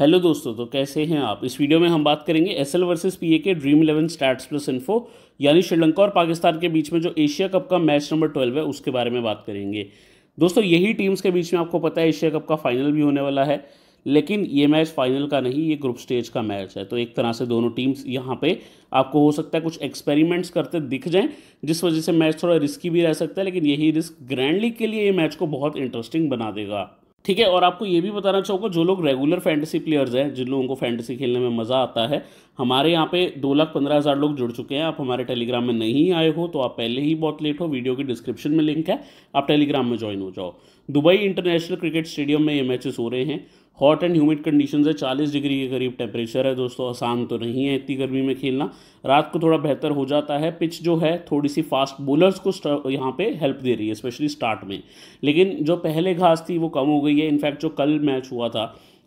hello दोस्तों तो कैसे हैं आप इस वीडियो में हम बात करेंगे S L versus P A के Dream Eleven start plus info यानी श्रीलंका और पाकिस्तान के बीच में जो एशिया कप का मैच नंबर ट्वेल्व है उसके बारे में बात करेंगे दोस्तों यही टीम्स के बीच में आपको पता है एशिया कप का फाइनल भी होने वाला है लेकिन ये मैच फाइनल का नहीं ये ग्रुप स्टेज का मैच है तो एक तरह से दोनों टीम्स यहाँ पे आपको हो सकता है कुछ एक्सपेरिमेंट्स करते दिख जाएं जिस वजह से मैच थोड़ा रिस्की भी रह सकता है लेकिन यही रिस्क ग्रैंडली के लिए ये मैच को बहुत इंटरेस्टिंग बना देगा ठीक है और आपको ये भी बताना चाहूँगा जो लोग रेगुलर फैंटेसी प्लेयर्स हैं जिन लोगों को फैंटेसी खेलने में मज़ा आता है हमारे यहाँ पे दो लाख पंद्रह हज़ार लोग जुड़ चुके हैं आप हमारे टेलीग्राम में नहीं आए हो तो आप पहले ही बहुत लेट हो वीडियो की डिस्क्रिप्शन में लिंक है आप टेलीग्राम में ज्वाइन हो जाओ दुबई इंटरनेशनल क्रिकेट स्टेडियम में ये मैचेस हो रहे हैं हॉट एंड ह्यूमिड कंडीशन है चालीस डिग्री के करीब टेम्परेचर है दोस्तों आसान तो नहीं है इतनी गर्मी में खेलना रात को थोड़ा बेहतर हो जाता है पिच जो है थोड़ी सी फास्ट बोलर्स को यहाँ पे हेल्प दे रही है स्पेशली स्टार्ट में लेकिन जो पहले घास थी वो कम हो गई है इनफैक्ट जो कल मैच हुआ था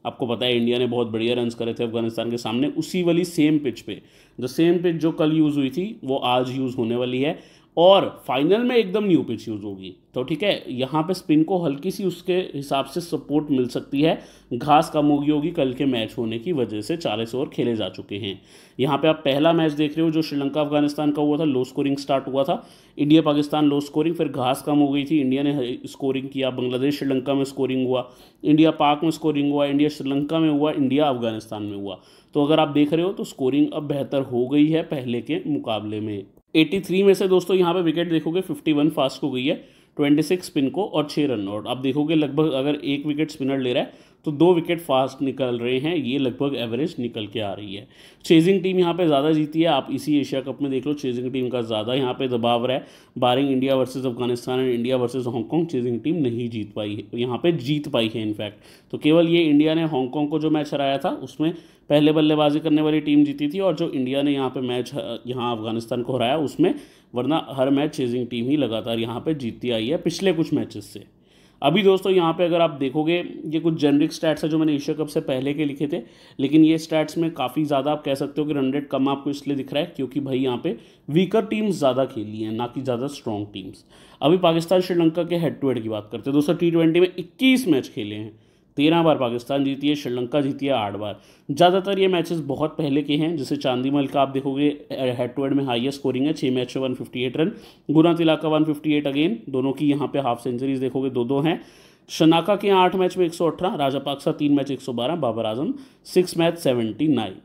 आपको पता है इंडिया ने बहुत बढ़िया रन करे थे अफगानिस्तान के सामने उसी वाली सेम पिच पे जो सेम पिच जो कल यूज़ हुई थी वो आज यूज़ होने वाली है और फाइनल में एकदम न्यू पिच यूज़ होगी तो ठीक है यहाँ पे स्पिन को हल्की सी उसके हिसाब से सपोर्ट मिल सकती है घास कम होगी होगी कल के मैच होने की वजह से चालीस ओवर खेले जा चुके हैं यहाँ पे आप पहला मैच देख रहे हो जो श्रीलंका अफगानिस्तान का हुआ था लो स्कोरिंग स्टार्ट हुआ था इंडिया पाकिस्तान लो स्कोरिंग फिर घास कम हो गई थी इंडिया ने स्कोरिंग किया बांग्लादेश श्रीलंका में स्कोरिंग हुआ इंडिया पाक में स्कोरिंग हुआ इंडिया श्रीलंका में हुआ इंडिया अफगानिस्तान में हुआ तो अगर आप देख रहे हो तो स्कोरिंग अब बेहतर हो गई है पहले के मुकाबले में 83 में से दोस्तों यहाँ पे विकेट देखोगे 51 फास्ट हो गई है 26 स्पिन को और छः रन आउट आप देखोगे लगभग अगर एक विकेट स्पिनर ले रहा है तो दो विकेट फास्ट निकल रहे हैं ये लगभग एवरेज निकल के आ रही है चेजिंग टीम यहाँ पे ज़्यादा जीती है आप इसी एशिया कप में देख लो चेजिंग टीम का ज़्यादा यहाँ पे दबाव रहा है barring India versus Afghanistan and India versus Hong Kong chasing team नहीं जीत पाई है यहाँ पर जीत पाई है इनफैक्ट तो केवल ये इंडिया ने हांगकॉन्ग को जो मैच हराया था उसमें पहले बल्लेबाजी करने वाली टीम जीती थी और जो इंडिया ने यहाँ पे मैच यहाँ अफगानिस्तान को हराया उसमें वरना हर मैच चेजिंग टीम ही लगातार यहाँ पे जीतती आई है पिछले कुछ मैचेस से अभी दोस्तों यहाँ पे अगर आप देखोगे ये कुछ जेनरिक स्टैट्स है जो मैंने एशिया कप से पहले के लिखे थे लेकिन ये स्टैट्स में काफ़ी ज़्यादा आप कह सकते हो कि रन कम आपको इसलिए दिख रहा है क्योंकि भाई यहाँ पे वीकर टीम्स ज़्यादा खेली हैं ना कि ज़्यादा स्ट्रॉन्ग टीम्स अभी पाकिस्तान श्रीलंका के हेड टू हेड की बात करते हैं दोस्तों टी में इक्कीस मैच खेले हैं तेरह बार पाकिस्तान जीती है श्रीलंका जीती है आठ बार ज़्यादातर ये मैचेस बहुत पहले के हैं जैसे चांदीमल का आप देखोगे हेड टू हेड में हाईएस्ट स्कोरिंग है छः मैच में one fifty eight run Gunathilaka one fifty eight again दोनों की यहाँ पे हाफ सेंचुरीज देखोगे दो दो हैं शनाका के आठ मैच में एक सौ अठारह राजा पाक्सा तीन मैच एक सौ बारह Babar Azam six match seventy nine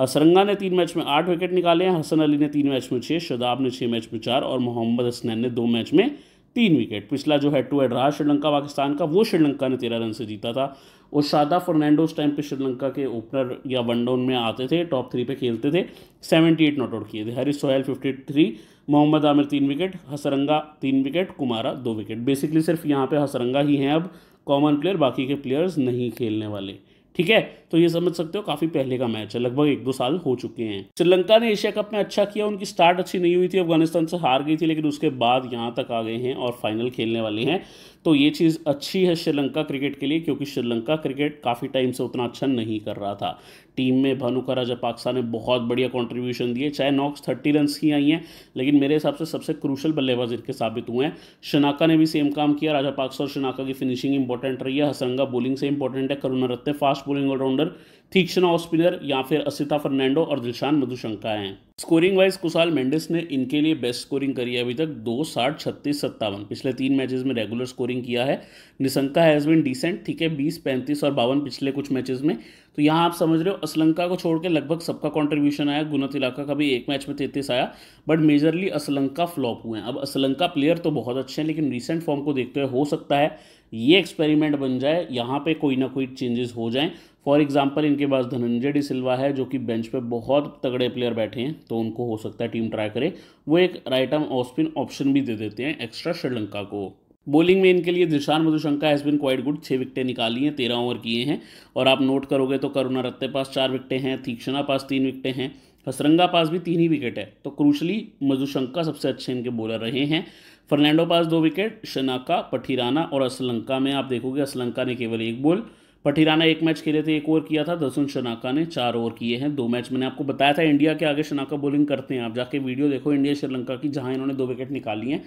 Hasaranga ने तीन मैच में आठ विकेट निकाले हैं हसन अली ने तीन मैच में छः शदाब ने छः मैच में चार और मोहम्मद हसनैन ने दो मैच में तीन विकेट पिछला जो हेड टू हेड रहा श्रीलंका पाकिस्तान का वो श्रीलंका ने तेरह रन से जीता था और शादा फर्नैंडो उस टाइम पे श्रीलंका के ओपनर या वन डाउन में आते थे टॉप थ्री पे खेलते थे सेवेंटी एट नॉट आउट किए थे हरीश सोहेल फिफ्टी थ्री मोहम्मद आमिर तीन विकेट हसरंगा तीन विकेट कुमारा दो विकेट बेसिकली सिर्फ यहाँ पे हसरंगा ही हैं अब कॉमन प्लेयर बाकी के प्लेयर्स नहीं खेलने वाले ठीक है तो ये समझ सकते हो काफी पहले का मैच है लगभग एक दो साल हो चुके हैं श्रीलंका ने एशिया कप में अच्छा किया उनकी स्टार्ट अच्छी नहीं हुई थी अफगानिस्तान से हार गई थी लेकिन उसके बाद यहाँ तक आ गए हैं और फाइनल खेलने वाले हैं तो ये चीज़ अच्छी है श्रीलंका क्रिकेट के लिए क्योंकि श्रीलंका क्रिकेट काफ़ी टाइम से उतना अच्छा नहीं कर रहा था टीम में भानुका राजा पाकिस्तान ने बहुत बढ़िया कॉन्ट्रीब्यूशन दिए चाहे नॉक्स थर्टी रन्स की आई हैं लेकिन मेरे हिसाब से सबसे क्रूशल बल्लेबाज इनके साबित हुए हैं शनाका ने भी सेम काम किया राजा पाकिस्तान और शनाका की फिनिशिंग इंपॉर्टेंट रही है हसरंगा बॉलिंग से इंपॉर्टेंट है Karunaratne fast bowling allrounder Theekshana off spinner या फिर असिता फर्नांडो और दिलशान मधुशंका हैं स्कोरिंग वाइज कुशाल मेंडिस ने इनके लिए बेस्ट स्कोरिंग करी है अभी तक दो साठ छत्तीस सत्तावन पिछले तीन मैचेस में रेगुलर स्कोरिंग किया है निशंका हैज़ बिन डिसेंट ठीक है बीस पैंतीस और बावन पिछले कुछ मैचेस में तो यहाँ आप समझ रहे हो असलंका को छोड़ के लगभग सबका कॉन्ट्रीब्यूशन आया गुनत इलाका का भी एक मैच में तैतीस आया बट मेजरली असलंका फ्लॉप हुए हैं अब असलंका प्लेयर तो बहुत अच्छे हैं लेकिन रिसेंट फॉर्म को देखते हुए हो सकता है ये एक्सपेरिमेंट बन जाए यहाँ पे कोई ना कोई चेंजेस हो जाएं फॉर एग्जाम्पल इनके पास धनंजय डी सिल्वा है जो कि बेंच पे बहुत तगड़े प्लेयर बैठे हैं तो उनको हो सकता है टीम ट्राई करे वो एक राइट आर्म ऑफ ऑप्शन भी दे देते हैं एक्स्ट्रा श्रीलंका को बॉलिंग में इनके लिए Dilshan Madushanka has been quite good छः विकटें निकाली हैं तेरह ओवर किए हैं और आप नोट करोगे तो करुणा रत्ते पास चार विकटें हैं तीक्षणा पास तीन विकटें हैं फसरंगा पास भी तीन ही विकेट है तो क्रूशली मधुशंका सबसे अच्छे इनके बॉलर रहे हैं फर्नैंडो पास दो विकेट शनाका पठीराना और असलंका में आप देखोगे असलंका ने केवल एक बॉल पठीराना एक मैच खेले थे एक ओवर किया था दसुन शनाका ने चार ओवर किए हैं दो मैच मैंने आपको बताया था इंडिया के आगे शनाका बॉलिंग करते हैं आप जाके वीडियो देखो इंडिया श्रीलंका की जहाँ इन्होंने दो विकेट निकाली हैं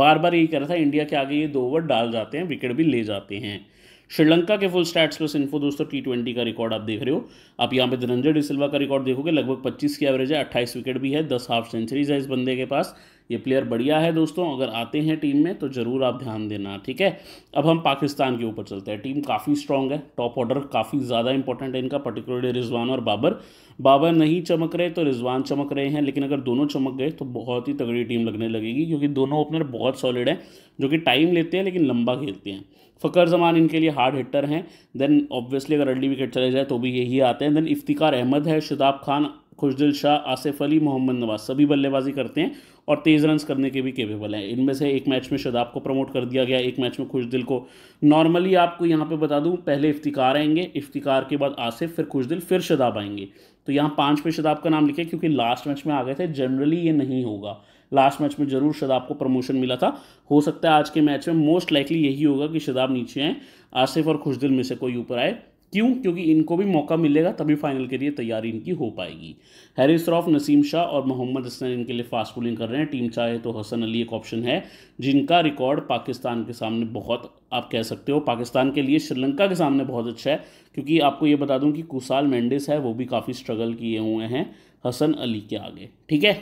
बार बार यही कह रहा था इंडिया के आगे ये दो ओवर डाल जाते हैं विकेट भी ले जाते हैं श्रीलंका के फुल स्टैट्स प्लस इन्फो दोस्तों टी ट्वेंटी का रिकॉर्ड आप देख रहे हो आप यहाँ पे धनंजय डिसिल्वा का रिकॉर्ड देखोगे लगभग 25 की एवरेज है 28 विकेट भी है 10 हाफ सेंचुरीज है इस बंदे के पास ये प्लेयर बढ़िया है दोस्तों अगर आते हैं टीम में तो ज़रूर आप ध्यान देना ठीक है अब हम पाकिस्तान के ऊपर चलते हैं टीम काफ़ी स्ट्रांग है टॉप ऑर्डर काफ़ी ज़्यादा इंपॉर्टेंट है इनका पर्टिकुलरली रिजवान और बाबर बाबर नहीं चमक रहे तो रिजवान चमक रहे हैं लेकिन अगर दोनों चमक गए तो बहुत ही तगड़ी टीम लगने लगेगी क्योंकि दोनों ओपनर बहुत सॉलिड हैं जो कि टाइम लेते हैं लेकिन लंबा खेलते हैं फ़कर जमान इनके लिए हार्ड हिटर हैं देन ऑब्वियसली अगर अर्ली विकेट चले जाए तो भी यही आते हैं देन इफ्तिकार अहमद है शदाब खान खुशदिल शाह आसिफ अली मोहम्मद नवाज सभी बल्लेबाजी करते हैं और तेज़ रन करने के भी केपेबल हैं इनमें से एक मैच में शदाब को प्रमोट कर दिया गया एक मैच में खुशदिल को नॉर्मली आपको यहाँ पे बता दूँ पहले इफ्तिकार आएंगे इफ्तिकार के बाद आसिफ फिर खुशदिल फिर शदाब आएंगे तो यहाँ पाँच पे शदाब का नाम लिखे क्योंकि लास्ट मैच में आ गए थे जनरली ये नहीं होगा लास्ट मैच में जरूर शदाब को प्रमोशन मिला था हो सकता है आज के मैच में मोस्ट लाइकली यही होगा कि शदाब नीचे आए आसिफ और खुशदिल में से कोई ऊपर आए क्यों क्योंकि इनको भी मौका मिलेगा तभी फाइनल के लिए तैयारी इनकी हो पाएगी हैरिस रॉफ नसीम शाह और मोहम्मद हसन इनके लिए फास्ट बोलिंग कर रहे हैं टीम चाहे तो हसन अली एक ऑप्शन है जिनका रिकॉर्ड पाकिस्तान के सामने बहुत आप कह सकते हो पाकिस्तान के लिए श्रीलंका के सामने बहुत अच्छा है क्योंकि आपको ये बता दूं कि कुसाल मेंडिस है वो भी काफ़ी स्ट्रगल किए हुए हैं हसन अली के आगे ठीक है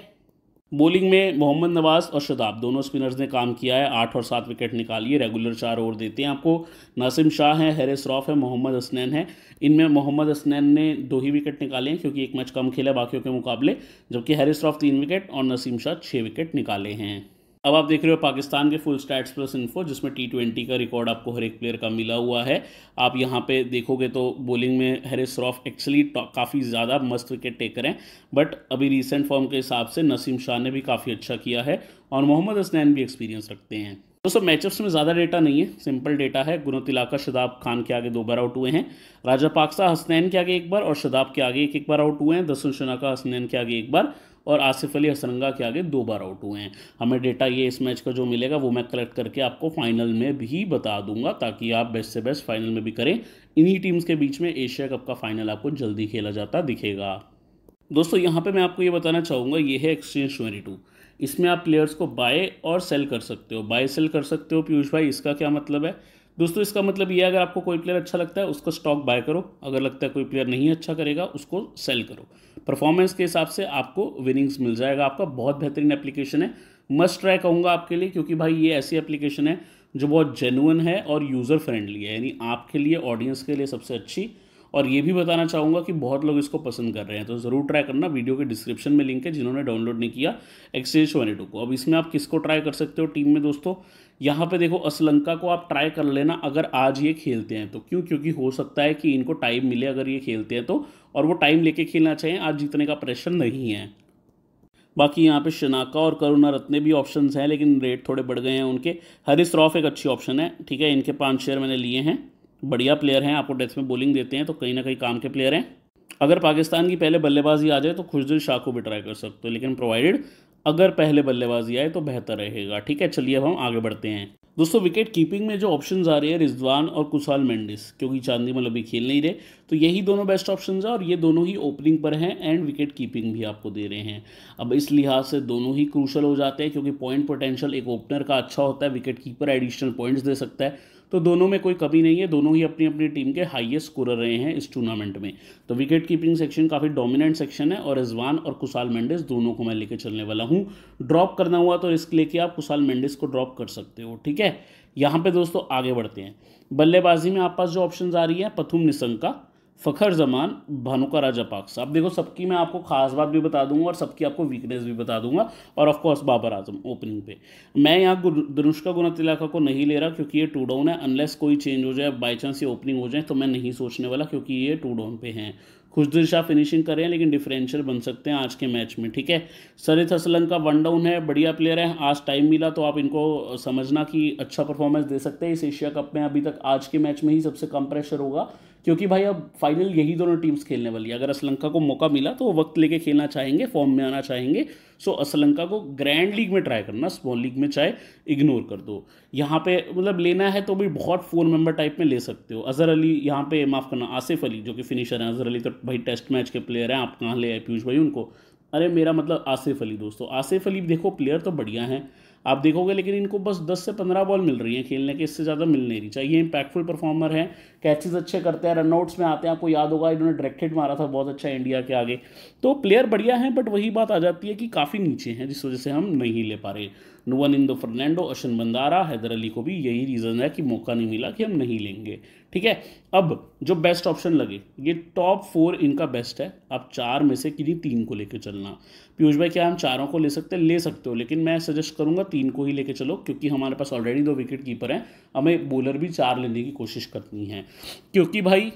बॉलिंग में मोहम्मद नवाज़ और शदाब दोनों स्पिनर्स ने काम किया है आठ और सात विकेट निकालिए रेगुलर चार ओवर देते हैं आपको नासिम शाह हैं हैरिस रॉफ है मोहम्मद हसनैन है इनमें मोहम्मद हसनैन ने दो ही विकेट निकाले हैं क्योंकि एक मैच कम खेला बाकियों के मुकाबले जबकि हैरिस रॉफ तीन विकेट और नसीम शाह छः विकेट निकाले हैं अब आप देख रहे हो पाकिस्तान के फुल स्टैट्स प्लस इन्फो जिसमें टी ट्वेंटी का रिकॉर्ड आपको हर एक प्लेयर का मिला हुआ है आप यहाँ पे देखोगे तो बॉलिंग में हैरिस रॉफ एक्चुअली काफ़ी ज़्यादा मस्त विकेट टेकर हैं बट अभी रिसेंट फॉर्म के हिसाब से नसीम शाह ने भी काफ़ी अच्छा किया है और मोहम्मद हसनैन भी एक्सपीरियंस रखते हैं दोस्तों मैचअप्स में ज़्यादा डेटा नहीं है सिंपल डेटा है गुनो तिलाका शदाब खान के आगे दो बार आउट हुए हैं राजा पाकसा हसनैन के आगे एक बार और शदाब के आगे एक एक बार आउट हुए हैं दसन शनाका हसनैन के आगे एक बार और आसिफ अली हसरंगा के आगे दो बार आउट हुए हैं हमें डेटा ये इस मैच का जो मिलेगा वो मैं कलेक्ट करके आपको फाइनल में भी बता दूंगा ताकि आप बेस्ट से बेस्ट फाइनल में भी करें इन्हीं टीम्स के बीच में एशिया कप का फाइनल आपको जल्दी खेला जाता दिखेगा दोस्तों यहाँ पे मैं आपको ये बताना चाहूँगा ये है एक्सचेंज ट्वेंटी टू इसमें आप प्लेयर्स को बाय और सेल कर सकते हो बाय सेल कर सकते हो पीयूष भाई इसका क्या मतलब है दोस्तों इसका मतलब ये है अगर आपको कोई प्लेयर अच्छा लगता है उसका स्टॉक बाय करो अगर लगता है कोई प्लेयर नहीं अच्छा करेगा उसको सेल करो परफॉर्मेंस के हिसाब से आपको विनिंग्स मिल जाएगा आपका बहुत बेहतरीन एप्लीकेशन है मस्ट ट्राई कहूँगा आपके लिए क्योंकि भाई ये ऐसी एप्लीकेशन है जो बहुत जेनुअन है और यूज़र फ्रेंडली है यानी आपके लिए ऑडियंस के लिए सबसे अच्छी और ये भी बताना चाहूँगा कि बहुत लोग इसको पसंद कर रहे हैं तो ज़रूर ट्राई करना वीडियो के डिस्क्रिप्शन में लिंक है जिन्होंने डाउनलोड नहीं किया एक्सचेंज वन को अब इसमें आप किसको ट्राई कर सकते हो टीम में दोस्तों यहाँ पे देखो असलंका को आप ट्राई कर लेना अगर आज ये खेलते हैं तो क्यों क्योंकि हो सकता है कि इनको टाइम मिले अगर ये खेलते हैं तो और वो टाइम लेके खेलना चाहिए आज जीतने का प्रेशर नहीं है बाकी यहाँ पे शनाका और करुणा रत्ने भी ऑप्शंस हैं लेकिन रेट थोड़े बढ़ गए हैं उनके हरिस रॉफ एक अच्छी ऑप्शन है ठीक है इनके पाँच शेयर मैंने लिए हैं बढ़िया प्लेयर हैं आपको डेथ में बॉलिंग देते हैं तो कहीं ना कहीं काम के प्लेयर हैं अगर पाकिस्तान की पहले बल्लेबाजी आ जाए तो खुशदिल शाह को भी ट्राई कर सकते हो लेकिन प्रोवाइडेड अगर पहले बल्लेबाजी आए तो बेहतर रहेगा ठीक है चलिए अब हम आगे बढ़ते हैं दोस्तों विकेट कीपिंग में जो ऑप्शंस आ रहे हैं रिजवान और कुशाल मेंडिस क्योंकि चांदी मल अभी खेल नहीं रहे तो यही दोनों बेस्ट ऑप्शन हैं और ये दोनों ही ओपनिंग पर हैं एंड विकेट कीपिंग भी आपको दे रहे हैं अब इस लिहाज से दोनों ही क्रूशल हो जाते हैं क्योंकि पॉइंट पोटेंशियल एक ओपनर का अच्छा होता है विकेट कीपर एडिशनल पॉइंट्स दे सकता है तो दोनों में कोई कमी नहीं है दोनों ही अपनी अपनी टीम के हाईएस्ट स्कोरर रहे हैं इस टूर्नामेंट में तो विकेट कीपिंग सेक्शन काफ़ी डोमिनेंट सेक्शन है और रिजवान और कुशाल मेंडिस दोनों को मैं लेकर चलने वाला हूँ ड्रॉप करना हुआ तो रिस्क लेके आप कुशाल मेंडिस को ड्रॉप कर सकते हो ठीक है यहाँ पर दोस्तों आगे बढ़ते हैं बल्लेबाजी में आप पास जो ऑप्शन आ रही है पथुम निशंका फ़खर जमान भानुका राजा पाक्स आप देखो सबकी मैं आपको खास बात भी बता दूंगा और सबकी आपको वीकनेस भी बता दूंगा और of course Babar Azam opening पे मैं यहाँ धनुष्का गुना तिलाका को नहीं ले रहा क्योंकि ये टू डाउन है अनलेस कोई चेंज हो जाए बाई चांस ये ओपनिंग हो जाए तो मैं नहीं सोचने वाला क्योंकि ये टू डाउन पे हैं खुशदिल शाह फिनिशिंग करें लेकिन डिफरेंशियल बन सकते हैं आज के मैच में ठीक है सरित असलन का वन डाउन है बढ़िया प्लेयर है आज टाइम मिला तो आप इनको समझना कि अच्छा परफॉर्मेंस दे सकते हैं इस एशिया कप में अभी तक आज के मैच में ही सबसे कम प्रेशर होगा क्योंकि भाई अब फाइनल यही दोनों टीम्स खेलने वाली है अगर असलंका को मौका मिला तो वो वक्त लेके खेलना चाहेंगे फॉर्म में आना चाहेंगे सो असलंका को ग्रैंड लीग में ट्राई करना स्मॉल लीग में चाहे इग्नोर कर दो यहाँ पे मतलब लेना है तो भी बहुत फोर मेंबर टाइप में ले सकते हो अजहर अली यहाँ पे माफ़ करना आसिफ अली जो कि फिनिशर हैं अजहर अली तो भाई टेस्ट मैच के प्लेयर हैं आप कहाँ ले आए पीयूष भाई उनको अरे मेरा मतलब आसिफ अली दोस्तों आसिफ अली देखो प्लेयर तो बढ़िया हैं आप देखोगे लेकिन इनको बस 10 से 15 बॉल मिल रही है खेलने के इससे ज़्यादा मिल नहीं रही चाहिए इम्पैक्टफुल परफॉर्मर है कैचेज अच्छे करते हैं रनआउट्स में आते हैं आपको याद होगा इन्होंने डायरेक्टेड मारा था बहुत अच्छा इंडिया के आगे तो प्लेयर बढ़िया है बट वही बात आ जाती है कि काफ़ी नीचे हैं जिस वजह से हम नहीं ले पा रहे नुवन इंदो फर्नैंडो अशन बंदारा हैदर अली को भी यही रीज़न है कि मौका नहीं मिला कि हम नहीं लेंगे ठीक है अब जो बेस्ट ऑप्शन लगे ये टॉप फोर इनका बेस्ट है आप चार में से किन्हीं तीन को लेकर चलना पीयूष भाई क्या हम चारों को ले सकते हैं ले सकते हो लेकिन मैं सजेस्ट करूंगा तीन को ही लेकर चलो क्योंकि हमारे पास ऑलरेडी दो विकेट कीपर हैं हमें बॉलर भी चार लेने की कोशिश करनी है क्योंकि भाई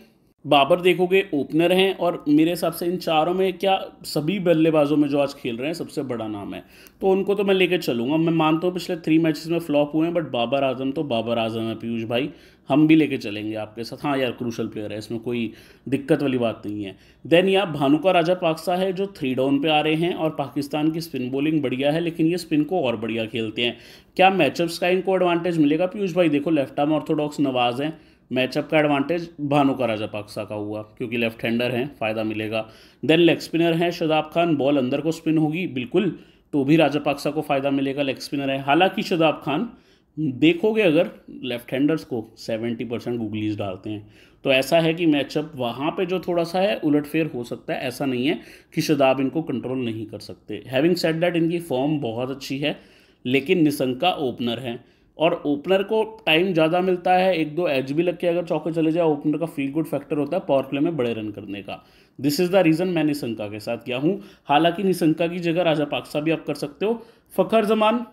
बाबर देखोगे ओपनर हैं और मेरे हिसाब से इन चारों में क्या सभी बल्लेबाजों में जो आज खेल रहे हैं सबसे बड़ा नाम है तो उनको तो मैं लेकर चलूंगा मैं मानता हूँ पिछले थ्री मैचेस में फ्लॉप हुए हैं बट बाबर आजम तो बाबर आजम है पीयूष भाई हम भी लेके चलेंगे आपके साथ हाँ यार क्रूशल प्लेयर है इसमें कोई दिक्कत वाली बात नहीं है देन यार भानुका राजा पाक्सा है जो थ्री डाउन पे आ रहे हैं और पाकिस्तान की स्पिन बॉलिंग बढ़िया है लेकिन ये स्पिन को और बढ़िया खेलते हैं क्या मैचअप्स का इनको एडवांटेज मिलेगा पीयूष भाई देखो लेफ्ट आर्म ऑर्थोडॉक्स नवाज़ हैं मैचअप का एडवांटेज भानु का राजा पाक्सा का हुआ क्योंकि लेफ्ट हैंडर हैं फ़ायदा मिलेगा देन लेग स्पिनर हैं शदाब खान बॉल अंदर को स्पिन होगी बिल्कुल तो भी राजा पाक्सा को फ़ायदा मिलेगा लेग स्पिनर है हालांकि शदाब खान देखोगे अगर लेफ्ट हैंडर्स को सेवेंटी परसेंट गुगलीज डालते हैं तो ऐसा है कि मैचअप वहाँ पे जो थोड़ा सा है उलटफेर हो सकता है ऐसा नहीं है कि शदाब इनको कंट्रोल नहीं कर सकते हैविंग सेट डैट इनकी फॉर्म बहुत अच्छी है लेकिन निसंका ओपनर हैं और ओपनर को टाइम ज़्यादा मिलता है एक दो एज भी लग के अगर चौके चले जाए ओपनर का फील गुड फैक्टर होता है पावर प्ले में बड़े रन करने का दिस इज़ द रीज़न मैं निशंका के साथ गया हूँ हालांकि निशंका की जगह राजा पाक्सा भी आप कर सकते हो फ़खर जमान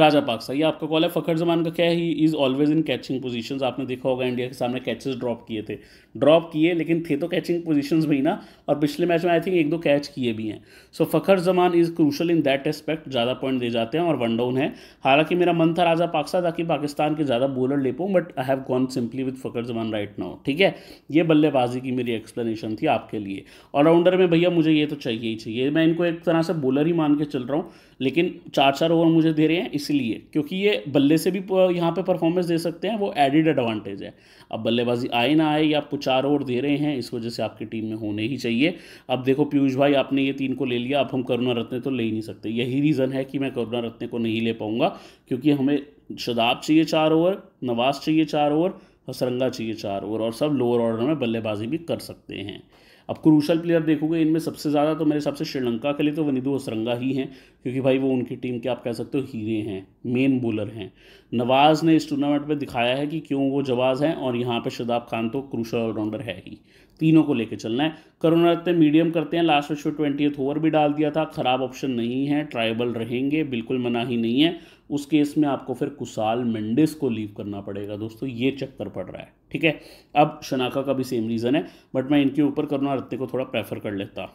राजा पाक्सा ये आपका कॉल है फ़खर जमान का क्या है he is always in catching positions आपने देखा होगा इंडिया के सामने कैचेस ड्रॉप किए थे ड्रॉप किए लेकिन थे तो कैचिंग पोजीशंस में ही ना और पिछले मैच में आई थिंक एक दो कैच किए भी हैं so so, Fakhar Zaman is crucial in that aspect ज़्यादा पॉइंट दे जाते हैं और वन डाउन है हालांकि मेरा मन था राजा पाक्सा ताकि पाकिस्तान के ज़्यादा बॉलर ले पाऊँ but I have gone simply with Fakhar Zaman right now ठीक है ये बल्लेबाजी की मेरी एक्सप्लेनेशन थी आपके लिए ऑलराउंडर में भैया मुझे ये तो चाहिए ही चाहिए मैं इनको एक तरह से बॉलर ही मान के चल रहा हूँ लेकिन चार चार ओवर मुझे दे रहे हैं इसलिए क्योंकि ये बल्ले से भी यहाँ पे परफॉर्मेंस दे सकते हैं वो एडिड एडवांटेज है अब बल्लेबाजी आए ना आए ये आपको चार ओवर दे रहे हैं इस वजह से आपकी टीम में होने ही चाहिए अब देखो पीयूष भाई आपने ये तीन को ले लिया अब हम करुणा रत्न तो ले ही नहीं सकते यही रीज़न है कि मैं करुणा रत्न को नहीं ले पाऊँगा क्योंकि हमें शदाब चाहिए चार ओवर नवाज चाहिए चार ओवर और सरंगा चाहिए चार ओवर और सब लोअर ऑर्डर में बल्लेबाजी भी कर सकते हैं अब क्रूशल प्लेयर देखोगे इनमें सबसे ज़्यादा तो मेरे हिसाब से श्रीलंका के लिए तो वनिधु सरंगा ही हैं क्योंकि भाई वो उनकी टीम के आप कह सकते हो हीरे हैं मेन बोलर हैं नवाज़ ने इस टूर्नामेंट में दिखाया है कि क्यों वो जवाज हैं और यहाँ पे शदाब खान तो क्रूशल ऑलराउंडर है ही तीनों को लेकर चलना है करुणारत्न मीडियम करते हैं लास्ट में शो ट्वेंटी ओवर भी डाल दिया था ख़राब ऑप्शन नहीं है ट्राइबल रहेंगे बिल्कुल मना ही नहीं है उस केस में आपको फिर कुसाल मेंडिस को लीव करना पड़ेगा दोस्तों ये चक्कर पड़ रहा है ठीक है अब शनाखा का भी सेम रीज़न है बट मैं इनके ऊपर करुणा रत्ने को थोड़ा प्रेफर कर लेता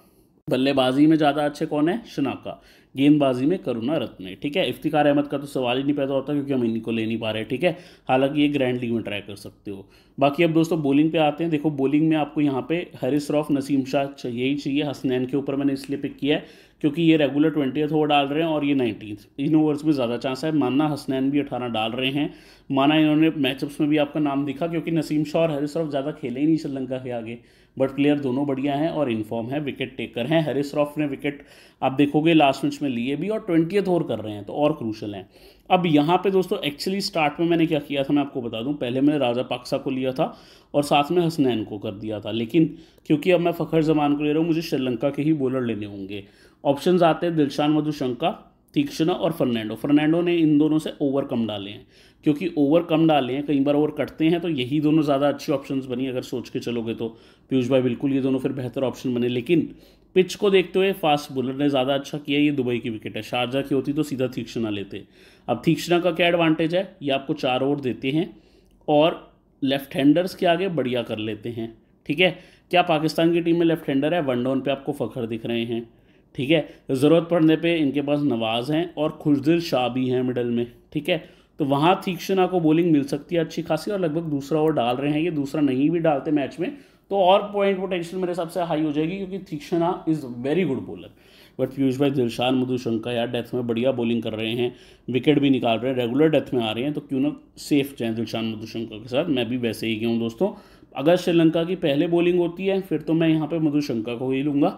बल्लेबाजी में ज़्यादा अच्छे कौन है शनाखा गेंदबाजी में करुणा रत्ने ठीक है इफ्तिकार अहमद का तो सवाल ही नहीं पैदा होता क्योंकि हम इनको ले नहीं पा रहे ठीक है हालांकि ये ग्रैंड लीग में ट्राई कर सकते हो बाकी अब दोस्तों बॉलिंग पे आते हैं देखो बॉलिंग में आपको यहाँ पे हरिस रॉफ नसीम शाह चाहिए ही चाहिए हसनैन के ऊपर मैंने इसलिए पिक किया है क्योंकि ये रेगुलर ट्वेंटी ओवर डाल रहे हैं और ये नाइनटीन्थ इन ओवर्स में ज़्यादा चांस है माना हसनैन भी अठारह डाल रहे हैं माना इन्होंने मैचअप्स में भी आपका नाम दिखा क्योंकि नसीम शाह और हरे श्रॉफ़ ज़्यादा खेले ही नहीं श्रीलंका के आगे बट प्लेयर दोनों बढ़िया हैं और इनफॉर्म है विकेट टेकर हैं हरे रॉफ ने विकेट आप देखोगे लास्ट मैच में लिए भी और ट्वेंटी ओवर कर रहे हैं तो और क्रूशल हैं अब यहाँ पे दोस्तों एक्चुअली स्टार्ट में मैंने क्या किया था मैं आपको बता दूँ पहले मैंने राजा पाक्सा को लिया था और साथ में हसनैन को कर दिया था लेकिन क्योंकि अब मैं फ़खर जमान को ले रहा हूँ मुझे श्रीलंका के ही बॉलर लेने होंगे ऑप्शंस आते हैं दिलशान मधुशंका तीक्ष्ण और फर्नैंडो फर्नैंडो ने इन दोनों से ओवर कम डाले हैं क्योंकि ओवर कम डाले हैं कई बार ओवर कटते हैं तो यही दोनों ज़्यादा अच्छी ऑप्शंस बनी अगर सोच के चलोगे तो पीयूष भाई बिल्कुल ये दोनों फिर बेहतर ऑप्शन बने लेकिन पिच को देखते हुए फास्ट बॉलर ने ज़्यादा अच्छा किया ये दुबई की विकेट है शारजा की होती तो सीधा तीक्षणा लेते अब तीक्षणा का क्या एडवांटेज है ये आपको चार ओवर देते हैं और लेफ्ट हैंडर्स के आगे बढ़िया कर लेते हैं ठीक है क्या पाकिस्तान की टीम में लेफ्ट हैंडर है वन डाउन पे आपको फखर दिख रहे हैं ठीक है तो ज़रूरत पड़ने पे इनके पास नवाज़ हैं और खुशदिल शाह भी हैं मिडल में ठीक है तो वहाँ तीक्षणा को बॉलिंग मिल सकती है अच्छी खासी और लगभग दूसरा ओवर डाल रहे हैं ये दूसरा नहीं भी डालते मैच में तो और पॉइंट पोटेंशियल मेरे हिसाब से हाई हो जाएगी क्योंकि Theekshana is very good bowler but Piyush भाई दिलशान मधुशंका यार डेथ में बढ़िया बॉलिंग कर रहे हैं विकेट भी निकाल रहे हैं रेगुलर डेथ में आ रहे हैं तो क्यों ना सेफ जाएँ दिलशान मधुशंका के साथ मैं भी वैसे ही गया हूँ दोस्तों अगर श्रीलंका की पहले बॉलिंग होती है फिर तो मैं यहाँ पर मधुशंका को ही लूँगा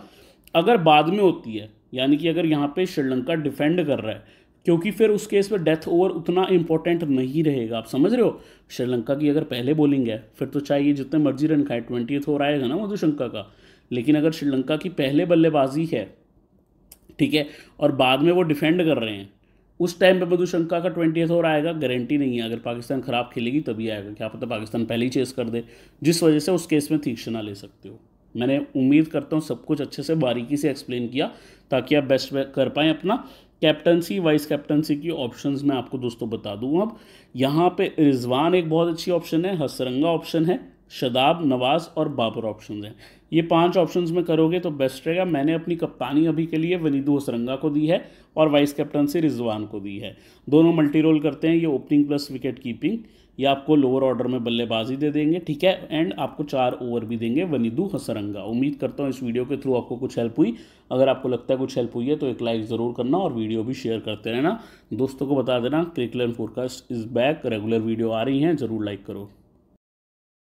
अगर बाद में होती है यानी कि अगर यहाँ पे श्रीलंका डिफेंड कर रहा है क्योंकि फिर उस केस में डेथ ओवर उतना इंपॉर्टेंट नहीं रहेगा आप समझ रहे हो श्रीलंका की अगर पहले बॉलिंग है फिर तो चाहिए जितने मर्जी रन खाए ट्वेंटी ओवर आएगा ना मधुशंका का लेकिन अगर श्रीलंका की पहले बल्लेबाजी है ठीक है और बाद में वो डिफेंड कर रहे हैं उस टाइम पे मधुशंका का ट्वेंटी ओवर आएगा गारंटी नहीं है अगर पाकिस्तान ख़राब खेलेगी तभी आएगा क्या पता पाकिस्तान पहले ही चेस कर दे जिस वजह से उस केस में तीक्षणा ले सकते हो मैंने उम्मीद करता हूँ सब कुछ अच्छे से बारीकी से एक्सप्लेन किया ताकि आप बेस्ट कर पाएँ अपना कैप्टनसी वाइस कैप्टनसी की ऑप्शंस मैं आपको दोस्तों बता दूँ अब यहाँ पे रिजवान एक बहुत अच्छी ऑप्शन है हसरंगा ऑप्शन है शदाब नवाज़ और बाबर ऑप्शन हैं ये पांच ऑप्शंस में करोगे तो बेस्ट रहेगा मैंने अपनी कप्तानी अभी के लिए वलीदू हसरंगा को दी है और वाइस कैप्टनसी रिजवान को दी है दोनों मल्टी रोल करते हैं ये ओपनिंग प्लस विकेट कीपिंग ये आपको लोअर ऑर्डर में बल्लेबाजी दे देंगे ठीक है एंड आपको चार ओवर भी देंगे वनिदू हसरंगा उम्मीद करता हूँ इस वीडियो के थ्रू आपको कुछ हेल्प हुई अगर आपको लगता है कुछ हेल्प हुई है तो एक लाइक ज़रूर करना और वीडियो भी शेयर करते रहना दोस्तों को बता देना Criclan forecast is back regular video आ रही हैं ज़रूर लाइक करो